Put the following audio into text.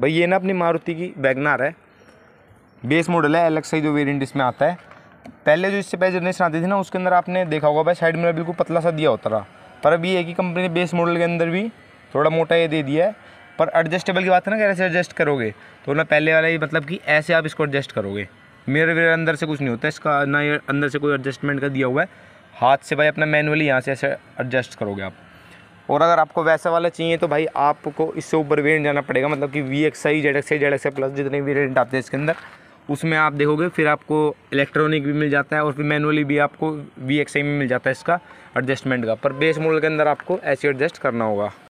भाई ये ना अपनी मारुति की वैगनार है बेस मॉडल है एल जो वेरियंट इसमें आता है पहले जो इससे पहले जनरेशन आती थी ना उसके अंदर आपने देखा होगा भाई साइड में बिल्कुल पतला सा दिया होता था पर अभी है कि कंपनी ने बेस मॉडल के अंदर भी थोड़ा मोटा ये दे दिया है पर एडजस्टेबल की बात है ना कैसे एडजस्ट करोगे तो ना पहले वाला ही मतलब कि ऐसे आप इसको एडजस्ट करोगे मेरे वेरे अंदर से कुछ नहीं होता इसका ना ये अंदर से कोई एडजस्टमेंट का दिया हुआ है हाथ से भाई अपना मैनुअली यहाँ से ऐसे एडजस्ट करोगे आप और अगर आपको वैसा वाला चाहिए तो भाई आपको इससे ऊपर वेरियंट जाना पड़ेगा मतलब कि V X I Z X I Z X plus जितने वेरियंट आते हैं इसके अंदर उसमें आप देखोगे फिर आपको इलेक्ट्रॉनिक भी मिल जाता है और फिर मैनुअली भी आपको वी एक्स आई में मिल जाता है इसका एडजस्टमेंट का पर बेस मॉडल के अंदर आपको ऐसे एडजस्ट करना होगा